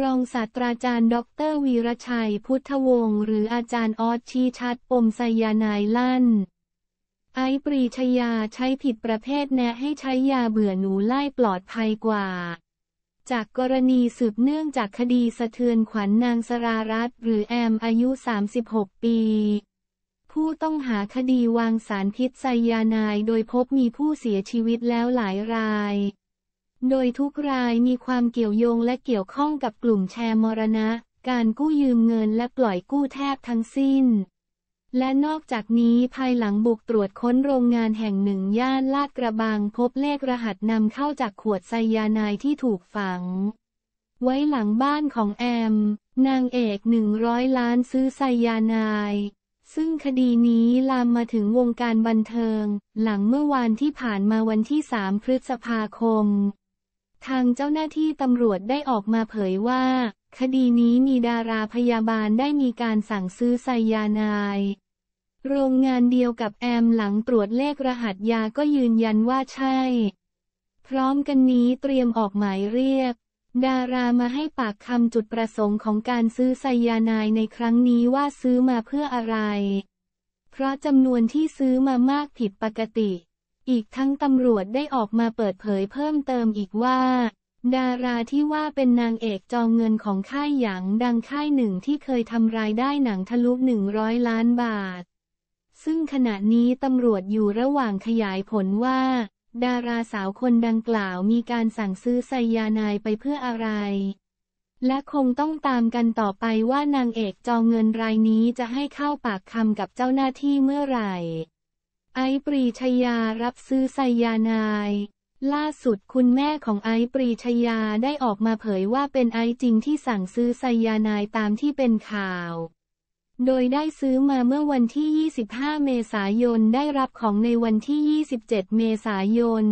รองศาสตราจารย์ ดรวีรชัยพุทธวงศ์หรืออาจารย์ออสชีชัดปมไซยานายลั่น ไอปรีชยาใช้ผิดประเภทแนะให้ใช้ยาเบื่อหนูไล่ปลอดภัยกว่า จากกรณีสืบเนื่องจากคดีสะเทือนขวัญนนางสรารัตหรือแอมอายุ 36 ปี ผู้ต้องหาคดีวางสารพิษไซยานายโดยพบมีผู้เสียชีวิตแล้วหลายรายโดยทุกรายมีความเกี่ยวโยงและเกี่ยวข้องกับกลุ่มแชร์มรณะ การกู้ยืมเงินและปล่อยกู้แทบทั้งสิ้น และนอกจากนี้ภายหลังบุกตรวจค้นโรงงานแห่งหนึ่งย่านลาดกระบังพบเลขรหัสนำเข้าจากขวดไซยาไนที่ถูกฝัง ไว้หลังบ้านของแอม นางเอกหนึ่งร้อยล้านซื้อไซยาไนซึ่งคดีนี้ลามมาถึงวงการบันเทิง หลังเมื่อวานที่ผ่านมาวันที่3พฤษภาคมทางเจ้าหน้าที่ตำรวจได้ออกมาเผยว่า คดีนี้มีดาราพยาบาลได้มีการสั่งซื้อไซยานาย โรงงานเดียวกับแอมหลังตรวจเลขรหัสยาก็ยืนยันว่าใช่ พร้อมกันนี้เตรียมออกหมายเรียก ดารามาให้ปากคำจุดประสงค์ของการซื้อไซยานายในครั้งนี้ว่าซื้อมาเพื่ออะไร เพราะจำนวนที่ซื้อมามากผิดปกติอีกทั้งตำรวจได้ออกมาเปิดเผยเพิ่มเติมอีกว่า ดาราที่ว่าเป็นนางเอกจองเงินของค่ายหยางดังค่ายหนึ่งที่เคยทำรายได้หนังทะลุ100 ล้านบาท ซึ่งขณะนี้ตำรวจอยู่ระหว่างขยายผลว่า ดาราสาวคนดังกล่าวมีการสั่งซื้อไซยานายไปเพื่ออะไร และคงต้องตามกันต่อไปว่านางเอกจองเงินรายนี้จะให้เข้าปากคำกับเจ้าหน้าที่เมื่อไหร่ไอ้ปรีชยารับซื้อไซยานาย ล่าสุดคุณแม่ของไอ้ปรีชยาได้ออกมาเผยว่าเป็นไอ้จริงที่สั่งซื้อไซยานายตามที่เป็นข่าว โดยได้ซื้อมาเมื่อวันที่ 25 เมษายนได้รับของในวันที่ 27 เมษายน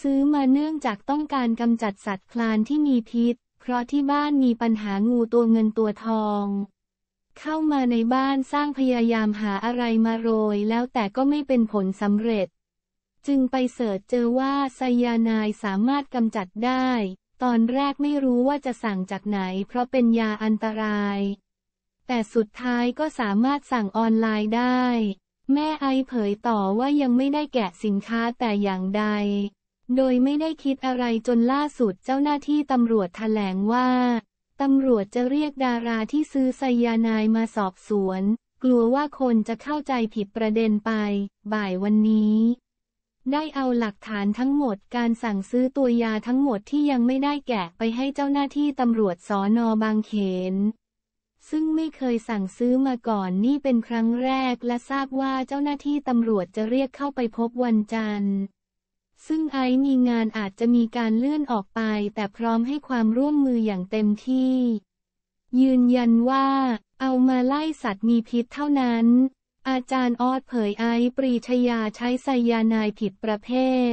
ซื้อมาเนื่องจากต้องการกำจัดสัตว์คลานที่มีพิษ เพราะที่บ้านมีปัญหางูตัวเงินตัวทองเข้ามาในบ้านสร้างพยายามหาอะไรมาโรยแล้วแต่ก็ไม่เป็นผลสำเร็จ จึงไปเสิร์ชเจอว่าไซยานายสามารถกำจัดได้ ตอนแรกไม่รู้ว่าจะสั่งจากไหนเพราะเป็นยาอันตราย แต่สุดท้ายก็สามารถสั่งออนไลน์ได้ แม่ไอเผยต่อว่ายังไม่ได้แกะสินค้าแต่อย่างใด โดยไม่ได้คิดอะไรจนล่าสุดเจ้าหน้าที่ตำรวจแถลงว่าตำรวจจะเรียกดาราที่ซื้อไซยานายมาสอบสวน กลัวว่าคนจะเข้าใจผิดประเด็นไป บ่ายวันนี้ ได้เอาหลักฐานทั้งหมดการสั่งซื้อตัวยาทั้งหมดที่ยังไม่ได้แกะไปให้เจ้าหน้าที่ตำรวจสอนอบางเขน ซึ่งไม่เคยสั่งซื้อมาก่อนนี่เป็นครั้งแรกและทราบว่าเจ้าหน้าที่ตำรวจจะเรียกเข้าไปพบวันจันทร์ซึ่งไอซ์มีงานอาจจะมีการเลื่อนออกไปแต่พร้อมให้ความร่วมมืออย่างเต็มที่ ยืนยันว่า เอามาไล่สัตว์มีพิษเท่านั้น อาจารย์ออดเผยไอปรีชยาใช้ไซยานายผิดประเภท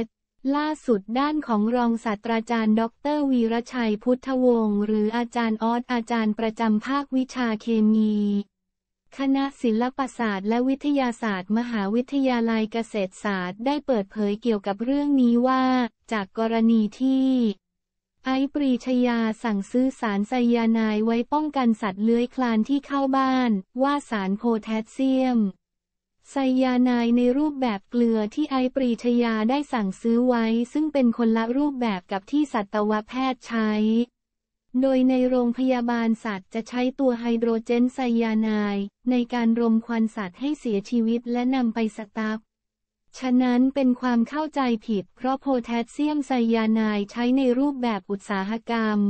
ล่าสุดด้านของรองศาสตราจารย์ ดรวีรชัยพุทธวงศ์ หรืออาจารย์ออดอาจารย์ประจำภาควิชาเคมีคณะศิลปศาสตร์และวิทยาศาสตร์ มหาวิทยาลัยเกษตรศาสตร์ได้เปิดเผยเกี่ยวกับเรื่องนี้ว่า จากกรณีที่ ไอปรีชยาสั่งซื้อสารไซยานายไว้ป้องกันสัตว์เลื้อยคลานที่เข้าบ้าน ว่าสารโพแทสเซียมไซยานายในรูปแบบเกลือที่ไอปรีชยาได้สั่งซื้อไว้ ซึ่งเป็นคนละรูปแบบกับที่สัตวแพทย์ใช้โดยในโรงพยาบาลสัตว์ จะใช้ตัวไฮโดรเจนไซยานายในการรมควันสัตว์ให้เสียชีวิตและนำไปสตารฟฉะนั้นเป็นความเข้าใจผิด เพราะโพแทสเซียมไซยานายใช้ในรูปแบบอุตสาหกรรม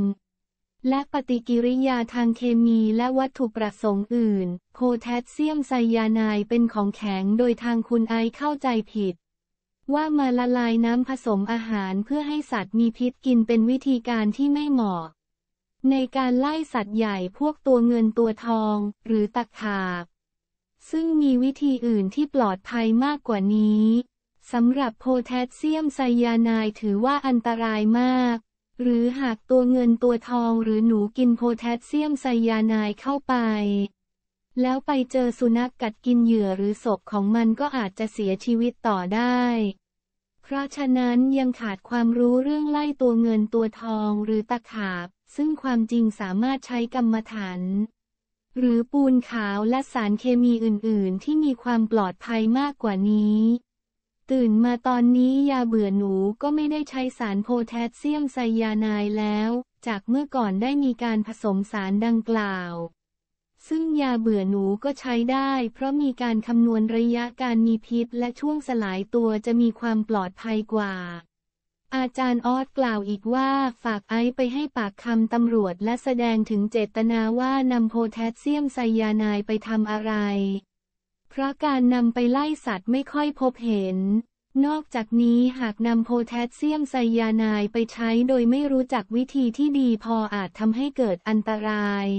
และปฏิกิริยาทางเคมีและวัตถุประสงค์อื่น โพแทสเซียมไซยานายเป็นของแข็งโดยทางคุณไอเข้าใจผิด ว่ามาละลายน้ำผสมอาหารเพื่อให้สัตว์มีพิษกินเป็นวิธีการที่ไม่เหมาะในการไล่สัตว์ใหญ่พวกตัวเงินตัวทอง หรือตะขาบซึ่งมีวิธีอื่นที่ปลอดภัยมากกว่านี้สำหรับโพแทสเซียมไซยาไนาถือว่าอันตรายมาก หรือหากตัวเงินตัวทองหรือหนูกินโพแทสเซียมไซยาไนาเข้าไป แล้วไปเจอสุนัขกกัดกินเหยื่อหรือศพของมันก็อาจจะเสียชีวิตต่อได้ เพราะฉะนั้นยังขาดความรู้เรื่องไล่ตัวเงินตัวทองหรือตะขาบซึ่งความจริงสามารถใช้กรรมฐานหรือปูนขาวและสารเคมีอื่นๆ ที่มีความปลอดภัยมากกว่านี้ ตื่นมาตอนนี้ยาเบื่อหนูก็ไม่ได้ใช้สารโพแทสเซียมไซยาไนด์แล้วจากเมื่อก่อนได้มีการผสมสารดังกล่าว ซึ่งยาเบื่อหนูก็ใช้ได้ เพราะมีการคำนวณระยะ การมีพิษและช่วงสลายตัวจะมีความปลอดภัยกว่าอาจารย์ออสกล่าวอีกว่าฝากไอซ์ไปให้ปากคำตำรวจและแสดงถึงเจตนาว่านำโพแทสเซียมไซยาไนด์ไปทำอะไร เพราะการนำไปไล่สัตว์ไม่ค่อยพบเห็น นอกจากนี้หากนำโพแทสเซียมไซยาไนด์ไปใช้โดยไม่รู้จักวิธีที่ดีพออาจทำให้เกิดอันตราย